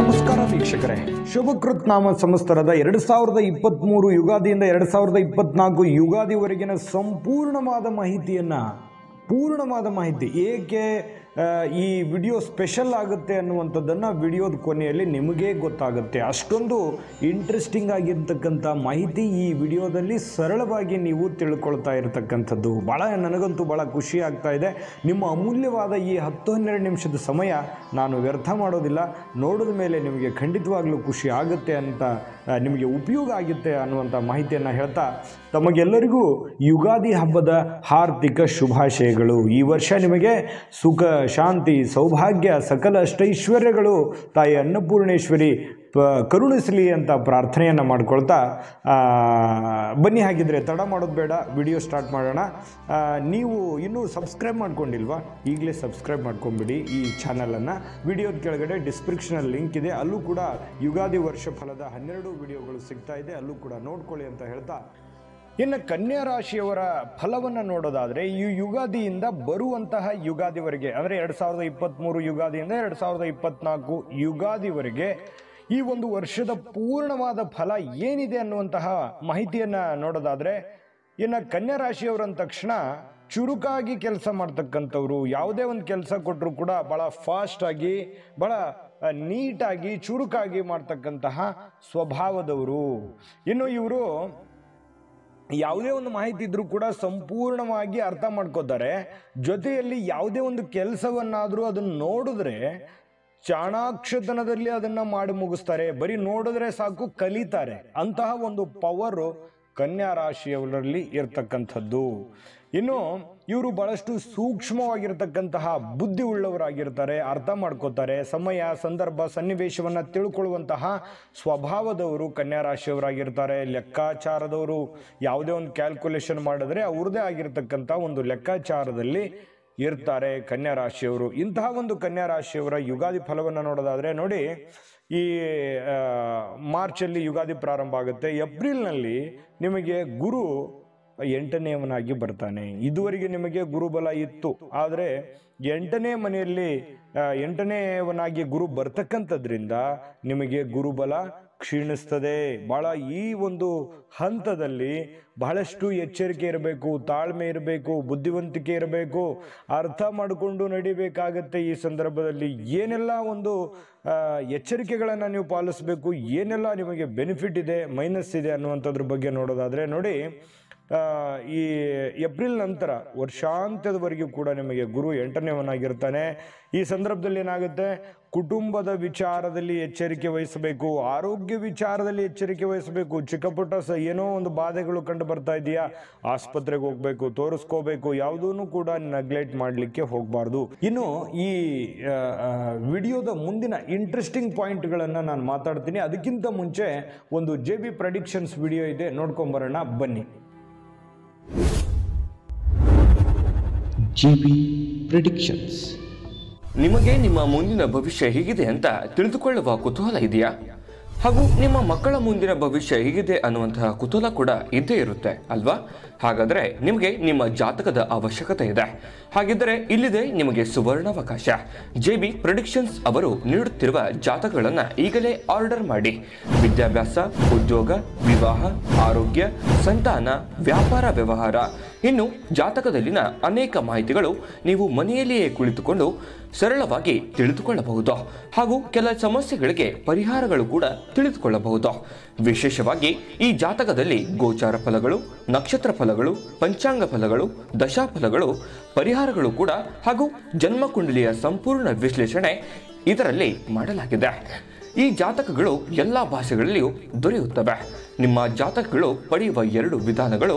ನಮಸ್ಕಾರ ವೀಕ್ಷಕರೇ ನಾಮ ಸಮಸ್ತರದ ಎರಡು ಸಾವಿರದ ಇಪ್ಪತ್ತ್ಮೂರು ಯುಗಾದಿಯಿಂದ ಎರಡು ಸಾವಿರದ ಇಪ್ಪತ್ನಾಲ್ಕು ಯುಗಾದಿವರೆಗಿನ ಸಂಪೂರ್ಣವಾದ ಮಾಹಿತಿಯನ್ನು ಪೂರ್ಣವಾದ ಮಾಹಿತಿ ಏಕೆ ಈ ವಿಡಿಯೋ ಸ್ಪೆಷಲ್ ಆಗುತ್ತೆ ಅನ್ನುವಂಥದ್ದನ್ನು ವಿಡಿಯೋದ ಕೊನೆಯಲ್ಲಿ ನಿಮಗೇ ಗೊತ್ತಾಗುತ್ತೆ ಅಷ್ಟೊಂದು ಇಂಟ್ರೆಸ್ಟಿಂಗ್ ಆಗಿರ್ತಕ್ಕಂಥ ಮಾಹಿತಿ ಈ ವಿಡಿಯೋದಲ್ಲಿ ಸರಳವಾಗಿ ನೀವು ತಿಳ್ಕೊಳ್ತಾ ಇರತಕ್ಕಂಥದ್ದು ಭಾಳ ನನಗಂತೂ ಭಾಳ ಖುಷಿ ಆಗ್ತಾ ಇದೆ ನಿಮ್ಮ ಅಮೂಲ್ಯವಾದ ಈ ಹತ್ತು ಹನ್ನೆರಡು ನಿಮಿಷದ ಸಮಯ ನಾನು ವ್ಯರ್ಥ ಮಾಡೋದಿಲ್ಲ ನೋಡಿದ ಮೇಲೆ ನಿಮಗೆ ಖಂಡಿತವಾಗ್ಲೂ ಖುಷಿ ಆಗುತ್ತೆ ಅಂತ ನಿಮಗೆ ಉಪಯೋಗ ಆಗುತ್ತೆ ಅನ್ನುವಂಥ ಮಾಹಿತಿಯನ್ನು ಹೇಳ್ತಾ ತಮಗೆಲ್ಲರಿಗೂ ಯುಗಾದಿ ಹಬ್ಬದ ಹಾರ್ದಿಕ ಶುಭಾಶಯಗಳು ಈ ವರ್ಷ ನಿಮಗೆ ಸುಖ ಶಾಂತಿ ಸೌಭಾಗ್ಯ ಸಕಲ ಅಷ್ಟೈಶ್ವರ್ಯಗಳು ತಾಯಿ ಅನ್ನಪೂರ್ಣೇಶ್ವರಿ ಪ ಕರುಣಿಸಲಿ ಅಂತ ಪ್ರಾರ್ಥನೆಯನ್ನು ಮಾಡ್ಕೊಳ್ತಾ ಬನ್ನಿ ಹಾಗಿದ್ರೆ ತಡ ಮಾಡೋದು ಬೇಡ ವಿಡಿಯೋ ಸ್ಟಾರ್ಟ್ ಮಾಡೋಣ ನೀವು ಇನ್ನೂ ಸಬ್ಸ್ಕ್ರೈಬ್ ಮಾಡ್ಕೊಂಡಿಲ್ವಾ ಈಗಲೇ ಸಬ್ಸ್ಕ್ರೈಬ್ ಮಾಡ್ಕೊಂಬಿಡಿ ಈ ಚಾನಲನ್ನು ವಿಡಿಯೋದ ಕೆಳಗಡೆ ಡಿಸ್ಕ್ರಿಪ್ಷನಲ್ಲಿ ಲಿಂಕ್ ಇದೆ ಅಲ್ಲೂ ಕೂಡ ಯುಗಾದಿ ವರ್ಷ ಫಲದ ಹನ್ನೆರಡು ವಿಡಿಯೋಗಳು ಸಿಗ್ತಾ ಇದೆ ಅಲ್ಲೂ ಕೂಡ ನೋಡ್ಕೊಳ್ಳಿ ಅಂತ ಹೇಳ್ತಾ ಇನ್ನು ಕನ್ಯಾ ರಾಶಿಯವರ ಫಲವನ್ನು ನೋಡೋದಾದರೆ ಈ ಯುಗಾದಿಯಿಂದ ಬರುವಂತಹ ಯುಗಾದಿವರೆಗೆ ಅಂದರೆ ಎರಡು ಸಾವಿರದ ಇಪ್ಪತ್ತ್ಮೂರು ಯುಗಾದಿಯಿಂದ ಎರಡು ಸಾವಿರದ ಇಪ್ಪತ್ತ್ನಾಲ್ಕು ಯುಗಾದಿವರೆಗೆ ಈ ಒಂದು ವರ್ಷದ ಪೂರ್ಣವಾದ ಫಲ ಏನಿದೆ ಅನ್ನುವಂತಹ ಮಾಹಿತಿಯನ್ನು ನೋಡೋದಾದರೆ ಇನ್ನು ಕನ್ಯಾ ರಾಶಿಯವರಂದ ತಕ್ಷಣ ಚುರುಕಾಗಿ ಕೆಲಸ ಮಾಡ್ತಕ್ಕಂಥವ್ರು ಯಾವುದೇ ಒಂದು ಕೆಲಸ ಕೊಟ್ಟರು ಕೂಡ ಭಾಳ ಫಾಸ್ಟಾಗಿ ಭಾಳ ನೀಟಾಗಿ ಚುರುಕಾಗಿ ಮಾಡ್ತಕ್ಕಂತಹ ಸ್ವಭಾವದವರು ಇನ್ನು ಇವರು ಯಾವುದೇ ಒಂದು ಮಾಹಿತಿ ಇದ್ರೂ ಕೂಡ ಸಂಪೂರ್ಣವಾಗಿ ಅರ್ಥ ಮಾಡ್ಕೋತಾರೆ ಜೊತೆಯಲ್ಲಿ ಯಾವುದೇ ಒಂದು ಕೆಲಸವನ್ನಾದರೂ ಅದನ್ನು ನೋಡಿದ್ರೆ ಚಾಣಾಕ್ಷತನದಲ್ಲಿ ಅದನ್ನು ಮಾಡಿ ಮುಗಿಸ್ತಾರೆ ಬರೀ ನೋಡಿದ್ರೆ ಸಾಕು ಕಲಿತಾರೆ ಅಂತಹ ಒಂದು ಪವರು ಕನ್ಯಾ ರಾಶಿಯವರಲ್ಲಿ ಇರ್ತಕ್ಕಂಥದ್ದು ಇನ್ನು ಇವರು ಬಹಳಷ್ಟು ಸೂಕ್ಷ್ಮವಾಗಿರತಕ್ಕಂತಹ ಬುದ್ಧಿ ಉಳ್ಳವರಾಗಿರ್ತಾರೆ ಅರ್ಥ ಮಾಡ್ಕೋತಾರೆ ಸಮಯ ಸಂದರ್ಭ ಸನ್ನಿವೇಶವನ್ನು ತಿಳ್ಕೊಳ್ಳುವಂತಹ ಸ್ವಭಾವದವರು ಕನ್ಯಾ ರಾಶಿಯವರಾಗಿರ್ತಾರೆ ಲೆಕ್ಕಾಚಾರದವರು ಯಾವುದೇ ಒಂದು ಕ್ಯಾಲ್ಕುಲೇಷನ್ ಮಾಡಿದ್ರೆ ಅವ್ರದ್ದೇ ಆಗಿರತಕ್ಕಂಥ ಒಂದು ಲೆಕ್ಕಾಚಾರದಲ್ಲಿ ಇರ್ತಾರೆ ಕನ್ಯಾ ರಾಶಿಯವರು ಇಂತಹ ಒಂದು ಕನ್ಯಾ ರಾಶಿಯವರ ಯುಗಾದಿ ಫಲವನ್ನು ನೋಡೋದಾದರೆ ನೋಡಿ ಈ ಮಾರ್ಚಲ್ಲಿ ಯುಗಾದಿ ಪ್ರಾರಂಭ ಆಗುತ್ತೆ ಏಪ್ರಿಲ್ನಲ್ಲಿ ನಿಮಗೆ ಗುರು ಎಂಟನೆಯವನಾಗಿ ಬರ್ತಾನೆ ಇದುವರೆಗೆ ನಿಮಗೆ ಗುರುಬಲ ಇತ್ತು ಆದರೆ ಎಂಟನೇ ಮನೆಯಲ್ಲಿ ಎಂಟನೆಯವನಾಗಿ ಗುರು ಬರ್ತಕ್ಕಂಥದ್ರಿಂದ ನಿಮಗೆ ಗುರುಬಲ ಕ್ಷೀಣಿಸ್ತದೆ ಭಾಳ ಈ ಒಂದು ಹಂತದಲ್ಲಿ ಬಹಳಷ್ಟು ಎಚ್ಚರಿಕೆ ಇರಬೇಕು ತಾಳ್ಮೆ ಇರಬೇಕು ಬುದ್ಧಿವಂತಿಕೆ ಇರಬೇಕು ಅರ್ಥ ಮಾಡಿಕೊಂಡು ನಡಿಬೇಕಾಗತ್ತೆ ಈ ಸಂದರ್ಭದಲ್ಲಿ ಏನೆಲ್ಲ ಒಂದು ಎಚ್ಚರಿಕೆಗಳನ್ನು ನೀವು ಪಾಲಿಸಬೇಕು ಏನೆಲ್ಲ ನಿಮಗೆ ಬೆನಿಫಿಟ್ ಇದೆ ಮೈನಸ್ ಇದೆ ಅನ್ನುವಂಥದ್ರ ಬಗ್ಗೆ ನೋಡೋದಾದರೆ ನೋಡಿ ಈ ಏಪ್ರಿಲ್ ನಂತರ ವರ್ಷಾಂತ್ಯದವರೆಗೂ ಕೂಡ ನಿಮಗೆ ಗುರು ಎಂಟನೇವನಾಗಿರ್ತಾನೆ ಈ ಸಂದರ್ಭದಲ್ಲಿ ಏನಾಗುತ್ತೆ ಕುಟುಂಬದ ವಿಚಾರದಲ್ಲಿ ಎಚ್ಚರಿಕೆ ವಹಿಸಬೇಕು ಆರೋಗ್ಯ ವಿಚಾರದಲ್ಲಿ ಎಚ್ಚರಿಕೆ ವಹಿಸಬೇಕು ಚಿಕ್ಕ ಪುಟ್ಟ ಸ ಏನೋ ಒಂದು ಬಾಧೆಗಳು ಕಂಡು ಬರ್ತಾ ಇದೆಯಾ ಆಸ್ಪತ್ರೆಗೆ ಹೋಗಬೇಕು ತೋರಿಸ್ಕೋಬೇಕು ಯಾವುದೂ ಕೂಡ ನೆಗ್ಲೆಕ್ಟ್ ಮಾಡಲಿಕ್ಕೆ ಹೋಗಬಾರ್ದು ಇನ್ನು ಈ ವಿಡಿಯೋದ ಮುಂದಿನ ಇಂಟ್ರೆಸ್ಟಿಂಗ್ ಪಾಯಿಂಟ್ಗಳನ್ನು ನಾನು ಮಾತಾಡ್ತೀನಿ ಅದಕ್ಕಿಂತ ಮುಂಚೆ ಒಂದು ಜೆ ಬಿ ಪ್ರಡಿಕ್ಷನ್ಸ್ ವಿಡಿಯೋ ಇದೆ ನೋಡ್ಕೊಂಬರೋಣ ಬನ್ನಿ ಜಿ ಪ್ರಿಡಿಕ್ಷನ್ಸ್ ನಿಮಗೆ ನಿಮ್ಮ ಮುಂದಿನ ಭವಿಷ್ಯ ಹೇಗಿದೆ ಅಂತ ತಿಳಿದುಕೊಳ್ಳುವ ಕುತೂಹಲ ಇದೆಯಾ ಹಾಗೂ ನಿಮ್ಮ ಮಕ್ಕಳ ಮುಂದಿನ ಭವಿಷ್ಯ ಹೇಗಿದೆ ಅನ್ನುವಂತಹ ಕುತೂಹಲ ಕೂಡ ಇದ್ದೇ ಇರುತ್ತೆ ಅಲ್ವಾ ಹಾಗಾದರೆ ನಿಮಗೆ ನಿಮ್ಮ ಜಾತಕದ ಅವಶ್ಯಕತೆ ಇದೆ ಹಾಗಿದ್ರೆ ಇಲ್ಲಿದೆ ನಿಮಗೆ ಸುವರ್ಣಾವಕಾಶ ಜೆ ಬಿ ಪ್ರೊಡಿಕ್ಷನ್ಸ್ ಅವರು ನೀಡುತ್ತಿರುವ ಜಾತಕಗಳನ್ನು ಈಗಲೇ ಆರ್ಡರ್ ಮಾಡಿ ವಿದ್ಯಾಭ್ಯಾಸ ಉದ್ಯೋಗ ವಿವಾಹ ಆರೋಗ್ಯ ಸಂತಾನ ವ್ಯಾಪಾರ ವ್ಯವಹಾರ ಇನ್ನು ಜಾತಕದಲ್ಲಿನ ಅನೇಕ ಮಾಹಿತಿಗಳು ನೀವು ಮನೆಯಲ್ಲಿಯೇ ಕುಳಿತುಕೊಂಡು ಸರಳವಾಗಿ ತಿಳಿದುಕೊಳ್ಳಬಹುದು ಹಾಗೂ ಕೆಲ ಸಮಸ್ಯೆಗಳಿಗೆ ಪರಿಹಾರಗಳು ಕೂಡ ತಿಳಿದುಕೊಳ್ಳಬಹುದು ವಿಶೇಷವಾಗಿ ಈ ಜಾತಕದಲ್ಲಿ ಗೋಚಾರ ಫಲಗಳು ನಕ್ಷತ್ರ ಫಲಗಳು ಪಂಚಾಂಗ ಫಲಗಳು ದಶಾಫಲಗಳು ಪರಿಹಾರಗಳು ಕೂಡ ಹಾಗೂ ಜನ್ಮಕುಂಡಲಿಯ ಸಂಪೂರ್ಣ ವಿಶ್ಲೇಷಣೆ ಇದರಲ್ಲಿ ಮಾಡಲಾಗಿದೆ ಈ ಜಾತಕಗಳು ಎಲ್ಲ ಭಾಷೆಗಳಲ್ಲಿಯೂ ದೊರೆಯುತ್ತವೆ ನಿಮ್ಮ ಜಾತಕಗಳು ಪಡೆಯುವ ಎರಡು ವಿಧಾನಗಳು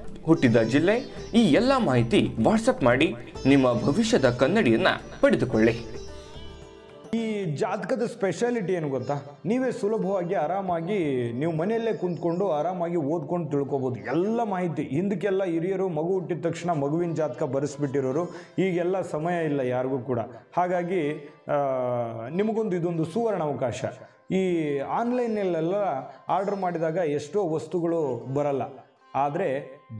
ಹುಟ್ಟಿದ ಜಿಲ್ಲೆ ಈ ಎಲ್ಲ ಮಾಹಿತಿ ವಾಟ್ಸಪ್ ಮಾಡಿ ನಿಮ್ಮ ಭವಿಷ್ಯದ ಕನ್ನಡಿಯನ್ನ ಪಡೆದುಕೊಳ್ಳಿ ಈ ಜಾತಕದ ಸ್ಪೆಷಾಲಿಟಿ ಏನು ಗೊತ್ತಾ ನೀವೇ ಸುಲಭವಾಗಿ ಆರಾಮಾಗಿ ನೀವು ಮನೆಯಲ್ಲೇ ಕುಂತ್ಕೊಂಡು ಆರಾಮಾಗಿ ಓದ್ಕೊಂಡು ತಿಳ್ಕೊಬೋದು ಎಲ್ಲ ಮಾಹಿತಿ ಹಿಂದಕ್ಕೆಲ್ಲ ಹಿರಿಯರು ಮಗು ಹುಟ್ಟಿದ ತಕ್ಷಣ ಮಗುವಿನ ಜಾತಕ ಬರೆಸ್ಬಿಟ್ಟಿರೋರು ಈಗೆಲ್ಲ ಸಮಯ ಇಲ್ಲ ಯಾರಿಗೂ ಕೂಡ ಹಾಗಾಗಿ ನಿಮಗೊಂದು ಇದೊಂದು ಸುವರ್ಣ ಅವಕಾಶ ಈ ಆನ್ಲೈನಲ್ಲೆಲ್ಲ ಆರ್ಡರ್ ಮಾಡಿದಾಗ ಎಷ್ಟೋ ವಸ್ತುಗಳು ಬರಲ್ಲ ಆದರೆ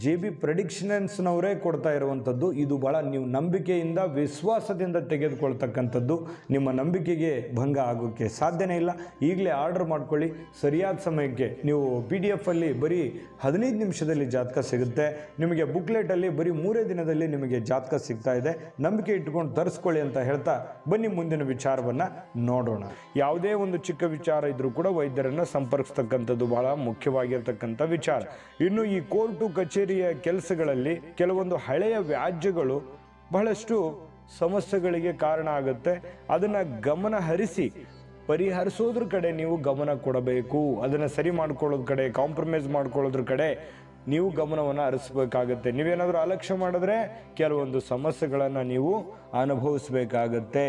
ಜೆ ಬಿ ಪ್ರೆಡಿಕ್ಷನ್ಸ್ನವರೇ ಕೊಡ್ತಾ ಇರುವಂಥದ್ದು ಇದು ಭಾಳ ನೀವು ನಂಬಿಕೆಯಿಂದ ವಿಶ್ವಾಸದಿಂದ ತೆಗೆದುಕೊಳ್ತಕ್ಕಂಥದ್ದು ನಿಮ್ಮ ನಂಬಿಕೆಗೆ ಭಂಗ ಆಗೋಕ್ಕೆ ಸಾಧ್ಯನೇ ಇಲ್ಲ ಈಗಲೇ ಆರ್ಡರ್ ಮಾಡ್ಕೊಳ್ಳಿ ಸರಿಯಾದ ಸಮಯಕ್ಕೆ ನೀವು ಪಿ ಡಿ ಎಫಲ್ಲಿ ಬರೀ ಹದಿನೈದು ನಿಮಿಷದಲ್ಲಿ ಜಾತಕ ಸಿಗುತ್ತೆ ನಿಮಗೆ ಬುಕ್ಲೆಟಲ್ಲಿ ಬರೀ ಮೂರೇ ದಿನದಲ್ಲಿ ನಿಮಗೆ ಜಾತಕ ಸಿಗ್ತಾ ಇದೆ ನಂಬಿಕೆ ಇಟ್ಕೊಂಡು ತರಿಸ್ಕೊಳ್ಳಿ ಅಂತ ಹೇಳ್ತಾ ಬನ್ನಿ ಮುಂದಿನ ವಿಚಾರವನ್ನು ನೋಡೋಣ ಯಾವುದೇ ಒಂದು ಚಿಕ್ಕ ವಿಚಾರ ಇದ್ದರೂ ಕೂಡ ವೈದ್ಯರನ್ನು ಸಂಪರ್ಕಿಸ್ತಕ್ಕಂಥದ್ದು ಭಾಳ ಮುಖ್ಯವಾಗಿರ್ತಕ್ಕಂಥ ವಿಚಾರ ಇನ್ನು ಈ ಕೋರ್ಟು ಕಚೇರಿ ಕಚೇರಿಯ ಕೆಲಸಗಳಲ್ಲಿ ಕೆಲವೊಂದು ಹಳೆಯ ವ್ಯಾಜ್ಯಗಳು ಬಹಳಷ್ಟು ಸಮಸ್ಯೆಗಳಿಗೆ ಕಾರಣ ಆಗುತ್ತೆ ಅದನ್ನು ಗಮನ ಹರಿಸಿ ಪರಿಹರಿಸೋದ್ರ ಕಡೆ ನೀವು ಗಮನ ಕೊಡಬೇಕು ಅದನ್ನು ಸರಿ ಮಾಡ್ಕೊಳ್ಳೋದ್ರ ಕಡೆ ಕಾಂಪ್ರಮೈಸ್ ಮಾಡ್ಕೊಳ್ಳೋದ್ರ ಕಡೆ ನೀವು ಗಮನವನ್ನು ಹರಿಸ್ಬೇಕಾಗತ್ತೆ ನೀವೇನಾದರೂ ಅಲಕ್ಷ್ಯ ಮಾಡಿದ್ರೆ ಕೆಲವೊಂದು ಸಮಸ್ಯೆಗಳನ್ನು ನೀವು ಅನುಭವಿಸಬೇಕಾಗತ್ತೆ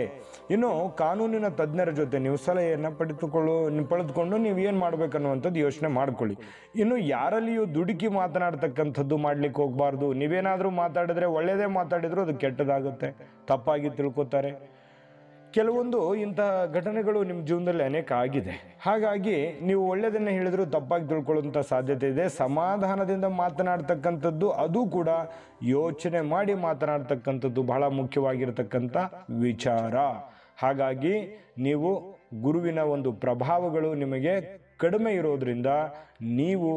ಇನ್ನು ಕಾನೂನಿನ ತಜ್ಞರ ಜೊತೆ ನೀವು ಸಲಹೆಯನ್ನು ಪಡೆದುಕೊಳ್ಳು ಪಡೆದುಕೊಂಡು ನೀವು ಏನು ಮಾಡಬೇಕನ್ನುವಂಥದ್ದು ಯೋಚನೆ ಮಾಡ್ಕೊಳ್ಳಿ ಇನ್ನು ಯಾರಲ್ಲಿಯೂ ದುಡುಕಿ ಮಾತನಾಡ್ತಕ್ಕಂಥದ್ದು ಮಾಡಲಿಕ್ಕೆ ಹೋಗಬಾರ್ದು ನೀವೇನಾದರೂ ಮಾತಾಡಿದ್ರೆ ಒಳ್ಳೆಯದೇ ಮಾತಾಡಿದರೂ ಅದು ಕೆಟ್ಟದಾಗುತ್ತೆ ತಪ್ಪಾಗಿ ತಿಳ್ಕೊತಾರೆ ಕೆಲವೊಂದು ಇಂತಹ ಘಟನೆಗಳು ನಿಮ್ಮ ಜೀವನದಲ್ಲಿ ಅನೇಕ ಆಗಿದೆ ಹಾಗಾಗಿ ನೀವು ಒಳ್ಳೆಯದನ್ನ ಹೇಳಿದರೂ ತಪ್ಪಾಗಿ ತಿಳ್ಕೊಳ್ಳುವಂಥ ಸಾಧ್ಯತೆ ಇದೆ ಸಮಾಧಾನದಿಂದ ಮಾತನಾಡ್ತಕ್ಕಂಥದ್ದು ಅದು ಕೂಡ ಯೋಚನೆ ಮಾಡಿ ಮಾತನಾಡ್ತಕ್ಕಂಥದ್ದು ಬಹಳ ಮುಖ್ಯವಾಗಿರತಕ್ಕಂಥ ವಿಚಾರ ಹಾಗಾಗಿ ನೀವು ಗುರುವಿನ ಒಂದು ಪ್ರಭಾವಗಳು ನಿಮಗೆ ಕಡಿಮೆ ಇರೋದ್ರಿಂದ ನೀವು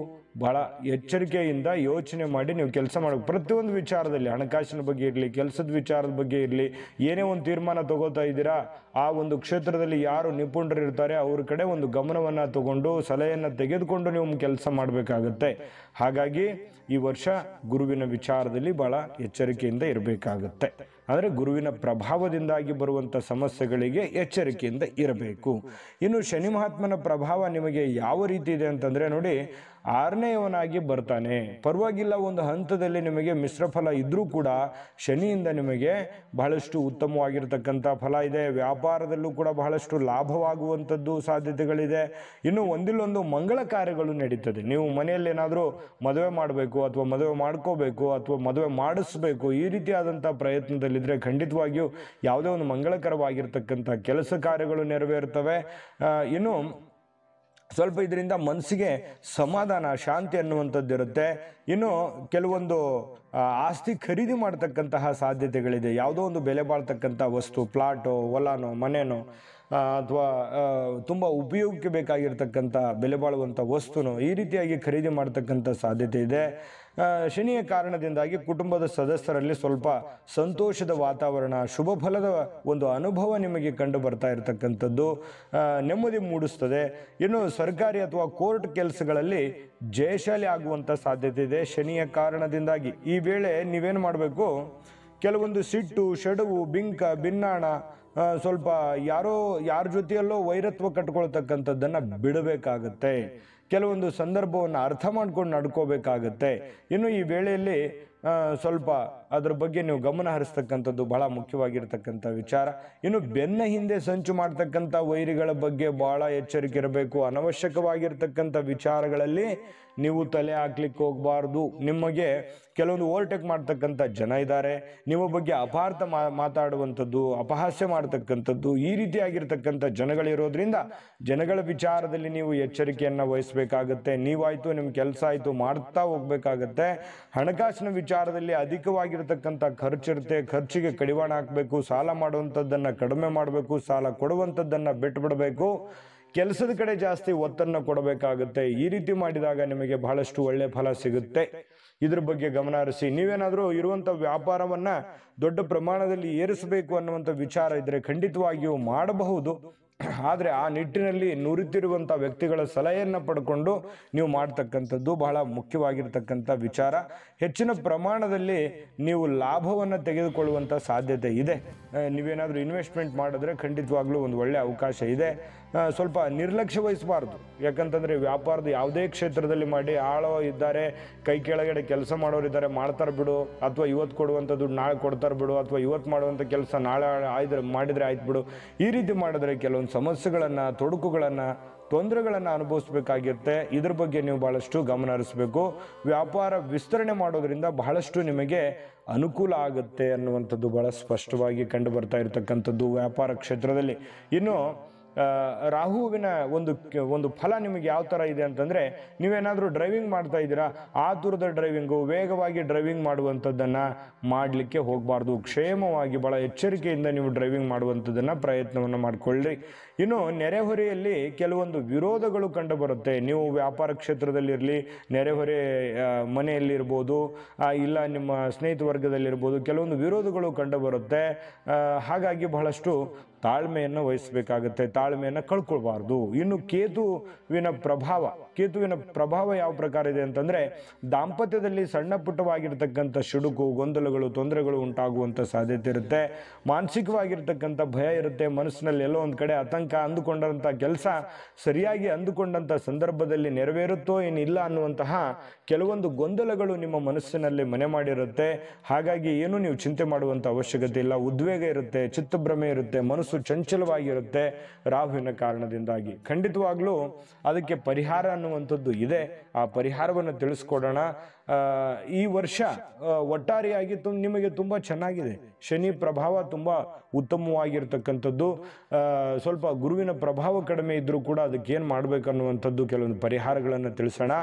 ಭಾಳ ಎಚ್ಚರಿಕೆಯಿಂದ ಯೋಚನೆ ಮಾಡಿ ನೀವು ಕೆಲಸ ಮಾಡಬೇಕು ಪ್ರತಿಯೊಂದು ವಿಚಾರದಲ್ಲಿ ಹಣಕಾಸಿನ ಬಗ್ಗೆ ಇರಲಿ ಕೆಲಸದ ವಿಚಾರದ ಬಗ್ಗೆ ಇರಲಿ ಏನೇ ಒಂದು ತೀರ್ಮಾನ ತಗೋತಾ ಇದ್ದೀರಾ ಆ ಒಂದು ಕ್ಷೇತ್ರದಲ್ಲಿ ಯಾರು ನಿಪುಣರು ಇರ್ತಾರೆ ಅವ್ರ ಕಡೆ ಒಂದು ಗಮನವನ್ನು ತಗೊಂಡು ಸಲಹೆಯನ್ನು ತೆಗೆದುಕೊಂಡು ನೀವು ಕೆಲಸ ಮಾಡಬೇಕಾಗತ್ತೆ ಹಾಗಾಗಿ ಈ ವರ್ಷ ಗುರುವಿನ ವಿಚಾರದಲ್ಲಿ ಭಾಳ ಎಚ್ಚರಿಕೆಯಿಂದ ಇರಬೇಕಾಗತ್ತೆ ಆದರೆ ಗುರುವಿನ ಪ್ರಭಾವದಿಂದಾಗಿ ಬರುವಂಥ ಸಮಸ್ಯೆಗಳಿಗೆ ಎಚ್ಚರಿಕೆಯಿಂದ ಇರಬೇಕು ಇನ್ನು ಶನಿ ಮಹಾತ್ಮನ ಪ್ರಭಾವ ನಿಮಗೆ ಯಾವ ರೀತಿ ಇದೆ ಅಂತಂದರೆ ನೋಡಿ ಆರನೇವನಾಗಿ ಬರ್ತಾನೆ ಪರವಾಗಿಲ್ಲ ಒಂದು ಹಂತದಲ್ಲಿ ನಿಮಗೆ ಮಿಶ್ರಫಲ ಇದ್ದರೂ ಕೂಡ ಶನಿಯಿಂದ ನಿಮಗೆ ಬಹಳಷ್ಟು ಉತ್ತಮವಾಗಿರ್ತಕ್ಕಂಥ ಫಲ ಇದೆ ವ್ಯಾಪಾರದಲ್ಲೂ ಕೂಡ ಬಹಳಷ್ಟು ಲಾಭವಾಗುವಂಥದ್ದು ಸಾಧ್ಯತೆಗಳಿದೆ ಇನ್ನು ಒಂದಿಲ್ಲೊಂದು ಮಂಗಳ ಕಾರ್ಯಗಳು ನಡೀತದೆ ನೀವು ಮನೆಯಲ್ಲಿ ಏನಾದರೂ ಮದುವೆ ಮಾಡಬೇಕು ಅಥವಾ ಮದುವೆ ಮಾಡ್ಕೋಬೇಕು ಅಥವಾ ಮದುವೆ ಮಾಡಿಸ್ಬೇಕು ಈ ರೀತಿಯಾದಂಥ ಪ್ರಯತ್ನದಲ್ಲಿದ್ದರೆ ಖಂಡಿತವಾಗಿಯೂ ಯಾವುದೇ ಒಂದು ಮಂಗಳಕರವಾಗಿರ್ತಕ್ಕಂಥ ಕೆಲಸ ಕಾರ್ಯಗಳು ನೆರವೇರುತ್ತವೆ ಇನ್ನು ಸ್ವಲ್ಪ ಇದರಿಂದ ಮನಸ್ಸಿಗೆ ಸಮಾಧಾನ ಶಾಂತಿ ಅನ್ನುವಂಥದ್ದು ಇರುತ್ತೆ ಇನ್ನು ಕೆಲವೊಂದು ಆಸ್ತಿ ಖರೀದಿ ಮಾಡ್ತಕ್ಕಂತಹ ಸಾಧ್ಯತೆಗಳಿದೆ ಯಾವುದೋ ಒಂದು ಬೆಲೆ ಬಾಳ್ತಕ್ಕಂಥ ವಸ್ತು ಪ್ಲಾಟು ಹೊಲನೋ ಮನೆನೋ ಅಥವಾ ತುಂಬ ಉಪಯೋಗಕ್ಕೆ ಬೇಕಾಗಿರ್ತಕ್ಕಂಥ ಬೆಲೆ ಬಾಳುವಂಥ ವಸ್ತುನು ಈ ರೀತಿಯಾಗಿ ಖರೀದಿ ಮಾಡ್ತಕ್ಕಂಥ ಸಾಧ್ಯತೆ ಇದೆ ಶನಿಯ ಕಾರಣದಿಂದಾಗಿ ಕುಟುಂಬದ ಸದಸ್ಯರಲ್ಲಿ ಸ್ವಲ್ಪ ಸಂತೋಷದ ವಾತಾವರಣ ಶುಭ ಫಲದ ಒಂದು ಅನುಭವ ನಿಮಗೆ ಕಂಡು ಬರ್ತಾ ಇರತಕ್ಕಂಥದ್ದು ನೆಮ್ಮದಿ ಮೂಡಿಸ್ತದೆ ಇನ್ನು ಸರ್ಕಾರಿ ಅಥವಾ ಕೋರ್ಟ್ ಕೆಲಸಗಳಲ್ಲಿ ಜಯಶಾಲಿ ಆಗುವಂಥ ಸಾಧ್ಯತೆ ಇದೆ ಶನಿಯ ಕಾರಣದಿಂದಾಗಿ ಈ ವೇಳೆ ನೀವೇನು ಮಾಡಬೇಕು ಕೆಲವೊಂದು ಸಿಟ್ಟು ಶೆಡವು ಬಿಂಕ ಬಿನ್ನಾಣ ಸ್ವಲ್ಪ ಯಾರೋ ಯಾರ ಜೊತೆಯಲ್ಲೋ ವೈರತ್ವ ಕಟ್ಕೊಳ್ತಕ್ಕಂಥದ್ದನ್ನು ಬಿಡಬೇಕಾಗತ್ತೆ ಕೆಲವೊಂದು ಸಂದರ್ಭವನ್ನು ಅರ್ಥ ಮಾಡ್ಕೊಂಡು ನಡ್ಕೋಬೇಕಾಗತ್ತೆ ಇನ್ನು ಈ ವೇಳೆಯಲ್ಲಿ ಸ್ವಲ್ಪ ಅದ್ರ ಬಗ್ಗೆ ನೀವು ಗಮನ ಹರಿಸ್ತಕ್ಕಂಥದ್ದು ಬಹಳ ಮುಖ್ಯವಾಗಿರ್ತಕ್ಕಂಥ ವಿಚಾರ ಇನ್ನು ಬೆನ್ನ ಹಿಂದೆ ಸಂಚು ಮಾಡ್ತಕ್ಕಂಥ ವೈರಿಗಳ ಬಗ್ಗೆ ಬಹಳ ಎಚ್ಚರಿಕೆ ಇರಬೇಕು ಅನವಶ್ಯಕವಾಗಿರ್ತಕ್ಕಂಥ ವಿಚಾರಗಳಲ್ಲಿ ನೀವು ತಲೆ ಹಾಕ್ಲಿಕ್ಕೆ ಹೋಗಬಾರ್ದು ನಿಮಗೆ ಕೆಲವೊಂದು ಓವರ್ಟೇಕ್ ಮಾಡ್ತಕ್ಕಂಥ ಜನ ಇದ್ದಾರೆ ನಿಮ್ಮ ಬಗ್ಗೆ ಅಪಾರ್ಥ ಮಾತಾಡುವಂಥದ್ದು ಅಪಹಾಸ್ಯ ಮಾಡ್ತಕ್ಕಂಥದ್ದು ಈ ರೀತಿಯಾಗಿರ್ತಕ್ಕಂಥ ಜನಗಳಿರೋದ್ರಿಂದ ಜನಗಳ ವಿಚಾರದಲ್ಲಿ ನೀವು ಎಚ್ಚರಿಕೆಯನ್ನು ವಹಿಸಬೇಕಾಗತ್ತೆ ನೀವಾಯಿತು ನಿಮ್ಮ ಕೆಲಸ ಆಯಿತು ಮಾಡ್ತಾ ಹೋಗ್ಬೇಕಾಗತ್ತೆ ಹಣಕಾಸಿನ ವಿಚಾರದಲ್ಲಿ ಅಧಿಕವಾಗಿರ್ತಕ್ಕಂಥ ಖರ್ಚಿರುತ್ತೆ ಖರ್ಚಿಗೆ ಕಡಿವಾಣ ಹಾಕಬೇಕು ಸಾಲ ಮಾಡುವಂಥದ್ದನ್ನು ಕಡಿಮೆ ಮಾಡಬೇಕು ಸಾಲ ಕೊಡುವಂಥದ್ದನ್ನು ಬಿಟ್ಟು ಬಿಡಬೇಕು ಕೆಲಸದ ಕಡೆ ಜಾಸ್ತಿ ಒತ್ತನ್ನು ಕೊಡಬೇಕಾಗುತ್ತೆ ಈ ರೀತಿ ಮಾಡಿದಾಗ ನಿಮಗೆ ಬಹಳಷ್ಟು ಒಳ್ಳೆ ಫಲ ಸಿಗುತ್ತೆ ಇದ್ರ ಬಗ್ಗೆ ಗಮನ ಹರಿಸಿ ನೀವೇನಾದರೂ ಇರುವಂಥ ವ್ಯಾಪಾರವನ್ನು ದೊಡ್ಡ ಪ್ರಮಾಣದಲ್ಲಿ ಏರಿಸಬೇಕು ಅನ್ನುವಂಥ ವಿಚಾರ ಇದ್ದರೆ ಖಂಡಿತವಾಗಿಯೂ ಮಾಡಬಹುದು ಆದರೆ ಆ ನಿಟ್ಟಿನಲ್ಲಿ ನುರಿತಿರುವಂಥ ವ್ಯಕ್ತಿಗಳ ಸಲಹೆಯನ್ನು ಪಡ್ಕೊಂಡು ನೀವು ಮಾಡ್ತಕ್ಕಂಥದ್ದು ಬಹಳ ಮುಖ್ಯವಾಗಿರ್ತಕ್ಕಂಥ ವಿಚಾರ ಹೆಚ್ಚಿನ ಪ್ರಮಾಣದಲ್ಲಿ ನೀವು ಲಾಭವನ್ನು ತೆಗೆದುಕೊಳ್ಳುವಂಥ ಸಾಧ್ಯತೆ ಇದೆ ನೀವೇನಾದರೂ ಇನ್ವೆಸ್ಟ್ಮೆಂಟ್ ಮಾಡಿದ್ರೆ ಖಂಡಿತವಾಗ್ಲೂ ಒಂದು ಒಳ್ಳೆಯ ಅವಕಾಶ ಇದೆ ಸ್ವಲ್ಪ ನಿರ್ಲಕ್ಷ್ಯ ವಹಿಸಬಾರ್ದು ಯಾಕಂತಂದರೆ ವ್ಯಾಪಾರದ ಯಾವುದೇ ಕ್ಷೇತ್ರದಲ್ಲಿ ಮಾಡಿ ಆಳೋ ಇದ್ದಾರೆ ಕೈ ಕೆಳಗಡೆ ಕೆಲಸ ಮಾಡೋರು ಇದ್ದಾರೆ ಮಾಡ್ತಾರೆ ಬಿಡು ಅಥವಾ ಇವತ್ತು ಕೊಡುವಂಥ ದುಡ್ಡು ನಾಳೆ ಕೊಡ್ತಾರೆ ಬಿಡು ಅಥವಾ ಇವತ್ತು ಮಾಡುವಂಥ ಕೆಲಸ ನಾಳೆ ಆಯ್ದ್ರೆ ಮಾಡಿದರೆ ಆಯ್ತು ಬಿಡು ಈ ರೀತಿ ಮಾಡಿದ್ರೆ ಕೆಲವೊಂದು ಸಮಸ್ಯೆಗಳನ್ನು ತೊಡಕುಗಳನ್ನು ತೊಂದರೆಗಳನ್ನು ಅನುಭವಿಸ್ಬೇಕಾಗಿರುತ್ತೆ ಇದ್ರ ಬಗ್ಗೆ ನೀವು ಭಾಳಷ್ಟು ಗಮನ ಹರಿಸಬೇಕು ವ್ಯಾಪಾರ ವಿಸ್ತರಣೆ ಮಾಡೋದರಿಂದ ಬಹಳಷ್ಟು ನಿಮಗೆ ಅನುಕೂಲ ಆಗುತ್ತೆ ಅನ್ನುವಂಥದ್ದು ಭಾಳ ಸ್ಪಷ್ಟವಾಗಿ ಕಂಡು ಬರ್ತಾ ಇರತಕ್ಕಂಥದ್ದು ವ್ಯಾಪಾರ ಕ್ಷೇತ್ರದಲ್ಲಿ ಇನ್ನು ರಾಹುವಿನ ಒಂದು ಒಂದು ಫಲ ನಿಮಗೆ ಯಾವ ಥರ ಇದೆ ಅಂತಂದರೆ ನೀವೇನಾದರೂ ಡ್ರೈವಿಂಗ್ ಮಾಡ್ತಾ ಇದ್ದೀರಾ ಆತುರದ ಡ್ರೈವಿಂಗು ವೇಗವಾಗಿ ಡ್ರೈವಿಂಗ್ ಮಾಡುವಂಥದ್ದನ್ನು ಮಾಡಲಿಕ್ಕೆ ಹೋಗಬಾರ್ದು ಕ್ಷೇಮವಾಗಿ ಭಾಳ ಎಚ್ಚರಿಕೆಯಿಂದ ನೀವು ಡ್ರೈವಿಂಗ್ ಮಾಡುವಂಥದ್ದನ್ನು ಪ್ರಯತ್ನವನ್ನು ಮಾಡಿಕೊಳ್ಳ್ರಿ ಇನ್ನು ನೆರೆಹೊರೆಯಲ್ಲಿ ಕೆಲವೊಂದು ವಿರೋಧಗಳು ಕಂಡುಬರುತ್ತೆ ನೀವು ವ್ಯಾಪಾರ ಕ್ಷೇತ್ರದಲ್ಲಿರಲಿ ನೆರೆಹೊರೆ ಮನೆಯಲ್ಲಿರ್ಬೋದು ಇಲ್ಲ ನಿಮ್ಮ ಸ್ನೇಹಿತ ವರ್ಗದಲ್ಲಿರ್ಬೋದು ಕೆಲವೊಂದು ವಿರೋಧಗಳು ಕಂಡುಬರುತ್ತೆ ಹಾಗಾಗಿ ಬಹಳಷ್ಟು ತಾಳ್ಮೆಯನ್ನು ವಹಿಸಬೇಕಾಗುತ್ತೆ ತಾಳ್ಮೆಯನ್ನು ಕಳ್ಕೊಳ್ಬಾರ್ದು ಇನ್ನು ಕೇತುವಿನ ಪ್ರಭಾವ ಕೇತುವಿನ ಪ್ರಭಾವ ಯಾವ ಪ್ರಕಾರ ಇದೆ ಅಂತಂದರೆ ದಾಂಪತ್ಯದಲ್ಲಿ ಸಣ್ಣ ಪುಟ್ಟವಾಗಿರ್ತಕ್ಕಂಥ ಶುಡುಕು ಗೊಂದಲಗಳು ತೊಂದರೆಗಳು ಉಂಟಾಗುವಂಥ ಸಾಧ್ಯತೆ ಇರುತ್ತೆ ಮಾನಸಿಕವಾಗಿರ್ತಕ್ಕಂಥ ಭಯ ಇರುತ್ತೆ ಮನಸ್ಸಿನಲ್ಲಿ ಎಲ್ಲೋ ಒಂದು ಕಡೆ ಆತಂಕ ಅಂದುಕೊಂಡಂಥ ಕೆಲಸ ಸರಿಯಾಗಿ ಅಂದುಕೊಂಡಂಥ ಸಂದರ್ಭದಲ್ಲಿ ನೆರವೇರುತ್ತೋ ಏನಿಲ್ಲ ಅನ್ನುವಂತಹ ಕೆಲವೊಂದು ಗೊಂದಲಗಳು ನಿಮ್ಮ ಮನಸ್ಸಿನಲ್ಲಿ ಮನೆ ಮಾಡಿರುತ್ತೆ ಹಾಗಾಗಿ ಏನು ನೀವು ಚಿಂತೆ ಮಾಡುವಂಥ ಅವಶ್ಯಕತೆ ಇಲ್ಲ ಉದ್ವೇಗ ಇರುತ್ತೆ ಚಿತ್ತಭ್ರಮೆ ಇರುತ್ತೆ ಮನಸ್ಸು ಮನಸ್ಸು ಚಂಚಲವಾಗಿರುತ್ತೆ ರಾಹುವಿನ ಕಾರಣದಿಂದಾಗಿ ಖಂಡಿತವಾಗ್ಲೂ ಅದಕ್ಕೆ ಪರಿಹಾರ ಅನ್ನುವಂಥದ್ದು ಇದೆ ಆ ಪರಿಹಾರವನ್ನು ತಿಳಿಸ್ಕೊಡೋಣ ಈ ವರ್ಷ ಒಟ್ಟಾರೆಯಾಗಿ ತುಂಬ ನಿಮಗೆ ತುಂಬ ಚೆನ್ನಾಗಿದೆ ಶನಿ ಪ್ರಭಾವ ತುಂಬ ಉತ್ತಮವಾಗಿರ್ತಕ್ಕಂಥದ್ದು ಸ್ವಲ್ಪ ಗುರುವಿನ ಪ್ರಭಾವ ಕಡಿಮೆ ಇದ್ದರೂ ಕೂಡ ಅದಕ್ಕೇನು ಏನು ಮಾಡಬೇಕನ್ನುವಂಥದ್ದು ಕೆಲವೊಂದು ಪರಿಹಾರಗಳನ್ನು ತಿಳಿಸೋಣ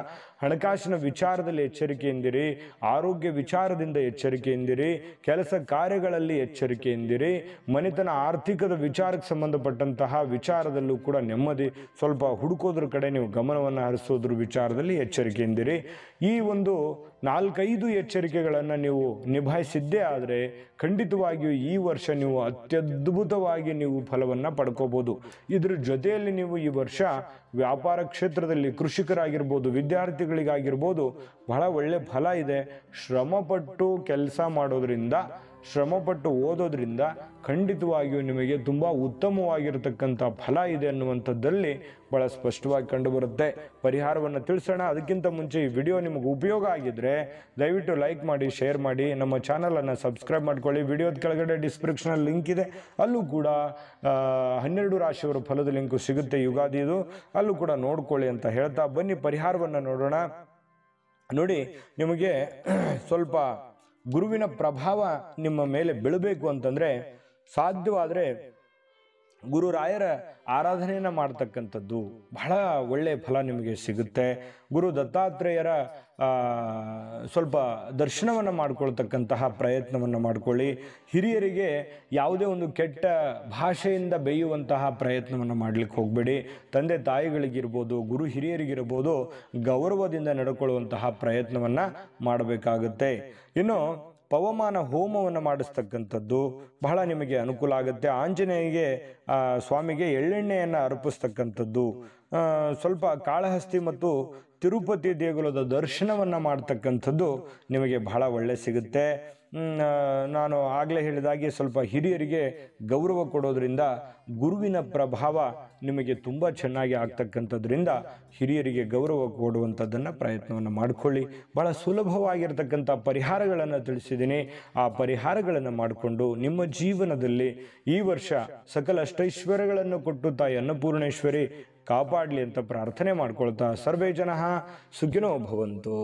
ಹಣಕಾಸಿನ ವಿಚಾರದಲ್ಲಿ ಎಚ್ಚರಿಕೆಯಿಂದಿರಿ ಆರೋಗ್ಯ ವಿಚಾರದಿಂದ ಎಚ್ಚರಿಕೆಯಿಂದಿರಿ ಕೆಲಸ ಕಾರ್ಯಗಳಲ್ಲಿ ಎಚ್ಚರಿಕೆಯಿಂದಿರಿ ಮನೆತನ ಆರ್ಥಿಕದ ವಿಚಾರಕ್ಕೆ ಸಂಬಂಧಪಟ್ಟಂತಹ ವಿಚಾರದಲ್ಲೂ ಕೂಡ ನೆಮ್ಮದಿ ಸ್ವಲ್ಪ ಹುಡುಕೋದ್ರ ಕಡೆ ನೀವು ಗಮನವನ್ನು ಹರಿಸೋದ್ರ ವಿಚಾರದಲ್ಲಿ ಎಚ್ಚರಿಕೆಯಿಂದಿರಿ ಈ ಒಂದು ನಾಲ್ಕೈದು ಎಚ್ಚರಿಕೆಗಳನ್ನು ನೀವು ನಿಭಾಯಿಸಿದ್ದೇ ಆದರೆ ಖಂಡಿತವಾಗಿಯೂ ಈ ವರ್ಷ ನೀವು ಅತ್ಯದ್ಭುತವಾಗಿ ನೀವು ಫಲವನ್ನು ಪಡ್ಕೋಬೋದು ಇದ್ರ ಜೊತೆಯಲ್ಲಿ ನೀವು ಈ ವರ್ಷ ವ್ಯಾಪಾರ ಕ್ಷೇತ್ರದಲ್ಲಿ ಕೃಷಿಕರಾಗಿರ್ಬೋದು ವಿದ್ಯಾರ್ಥಿಗಳಿಗಾಗಿರ್ಬೋದು ಬಹಳ ಒಳ್ಳೆಯ ಫಲ ಇದೆ ಶ್ರಮಪಟ್ಟು ಕೆಲಸ ಮಾಡೋದ್ರಿಂದ ಶ್ರಮಪಟ್ಟು ಓದೋದ್ರಿಂದ ಖಂಡಿತವಾಗಿಯೂ ನಿಮಗೆ ತುಂಬ ಉತ್ತಮವಾಗಿರತಕ್ಕಂಥ ಫಲ ಇದೆ ಅನ್ನುವಂಥದ್ದಲ್ಲಿ ಭಾಳ ಸ್ಪಷ್ಟವಾಗಿ ಕಂಡುಬರುತ್ತೆ ಪರಿಹಾರವನ್ನು ತಿಳಿಸೋಣ ಅದಕ್ಕಿಂತ ಮುಂಚೆ ಈ ವಿಡಿಯೋ ನಿಮಗೆ ಉಪಯೋಗ ಆಗಿದ್ದರೆ ದಯವಿಟ್ಟು ಲೈಕ್ ಮಾಡಿ ಶೇರ್ ಮಾಡಿ ನಮ್ಮ ಚಾನಲನ್ನು ಸಬ್ಸ್ಕ್ರೈಬ್ ಮಾಡ್ಕೊಳ್ಳಿ ವಿಡಿಯೋದ ಕೆಳಗಡೆ ಡಿಸ್ಕ್ರಿಪ್ಷನಲ್ಲಿ ಲಿಂಕ್ ಇದೆ ಅಲ್ಲೂ ಕೂಡ ಹನ್ನೆರಡು ರಾಶಿಯವರ ಫಲದ ಲಿಂಕು ಸಿಗುತ್ತೆ ಯುಗಾದಿದು ಅಲ್ಲೂ ಕೂಡ ನೋಡ್ಕೊಳ್ಳಿ ಅಂತ ಹೇಳ್ತಾ ಬನ್ನಿ ಪರಿಹಾರವನ್ನು ನೋಡೋಣ ನೋಡಿ ನಿಮಗೆ ಸ್ವಲ್ಪ ಗುರುವಿನ ಪ್ರಭಾವ ನಿಮ್ಮ ಮೇಲೆ ಬೀಳಬೇಕು ಅಂತಂದರೆ ಸಾಧ್ಯವಾದರೆ ಗುರುರಾಯರ ಆರಾಧನೆಯನ್ನು ಮಾಡ್ತಕ್ಕಂಥದ್ದು ಬಹಳ ಒಳ್ಳೆಯ ಫಲ ನಿಮಗೆ ಸಿಗುತ್ತೆ ಗುರು ದತ್ತಾತ್ರೇಯರ ಸ್ವಲ್ಪ ದರ್ಶನವನ್ನು ಮಾಡಿಕೊಳ್ತಕ್ಕಂತಹ ಪ್ರಯತ್ನವನ್ನು ಮಾಡಿಕೊಳ್ಳಿ ಹಿರಿಯರಿಗೆ ಯಾವುದೇ ಒಂದು ಕೆಟ್ಟ ಭಾಷೆಯಿಂದ ಬೇಯುವಂತಹ ಪ್ರಯತ್ನವನ್ನು ಮಾಡಲಿಕ್ಕೆ ಹೋಗಬೇಡಿ ತಂದೆ ತಾಯಿಗಳಿಗಿರ್ಬೋದು ಗುರು ಹಿರಿಯರಿಗಿರ್ಬೋದು ಗೌರವದಿಂದ ನಡ್ಕೊಳ್ಳುವಂತಹ ಪ್ರಯತ್ನವನ್ನು ಮಾಡಬೇಕಾಗುತ್ತೆ ಇನ್ನು ಪವಮಾನ ಹೋಮವನ್ನು ಮಾಡಿಸ್ತಕ್ಕಂಥದ್ದು ಬಹಳ ನಿಮಗೆ ಅನುಕೂಲ ಆಗುತ್ತೆ ಆಂಜನೇಯಗೆ ಸ್ವಾಮಿಗೆ ಎಳ್ಳೆಣ್ಣೆಯನ್ನು ಅರ್ಪಿಸ್ತಕ್ಕಂಥದ್ದು ಸ್ವಲ್ಪ ಕಾಳಹಸ್ತಿ ಮತ್ತು ತಿರುಪತಿ ದೇಗುಲದ ದರ್ಶನವನ್ನು ಮಾಡ್ತಕ್ಕಂಥದ್ದು ನಿಮಗೆ ಬಹಳ ಒಳ್ಳೆ ಸಿಗುತ್ತೆ ನಾನು ಆಗಲೇ ಹೇಳಿದಾಗೆ ಸ್ವಲ್ಪ ಹಿರಿಯರಿಗೆ ಗೌರವ ಕೊಡೋದರಿಂದ ಗುರುವಿನ ಪ್ರಭಾವ ನಿಮಗೆ ತುಂಬ ಚೆನ್ನಾಗಿ ಆಗ್ತಕ್ಕಂಥದ್ರಿಂದ ಹಿರಿಯರಿಗೆ ಗೌರವ ಕೊಡುವಂಥದ್ದನ್ನು ಪ್ರಯತ್ನವನ್ನು ಮಾಡಿಕೊಳ್ಳಿ ಭಾಳ ಸುಲಭವಾಗಿರ್ತಕ್ಕಂಥ ಪರಿಹಾರಗಳನ್ನು ತಿಳಿಸಿದ್ದೀನಿ ಆ ಪರಿಹಾರಗಳನ್ನು ಮಾಡಿಕೊಂಡು ನಿಮ್ಮ ಜೀವನದಲ್ಲಿ ಈ ವರ್ಷ ಸಕಲ ಅಷ್ಟೈಶ್ವರ್ಯಗಳನ್ನು ಕೊಟ್ಟು ತಾಯಿ ಅನ್ನಪೂರ್ಣೇಶ್ವರಿ ಕಾಪಾಡಲಿ ಅಂತ ಪ್ರಾರ್ಥನೆ ಮಾಡ್ಕೊಳ್ತಾ ಸರ್ವೇ ಜನ ಸುಖಿನೋ ಭವಂತು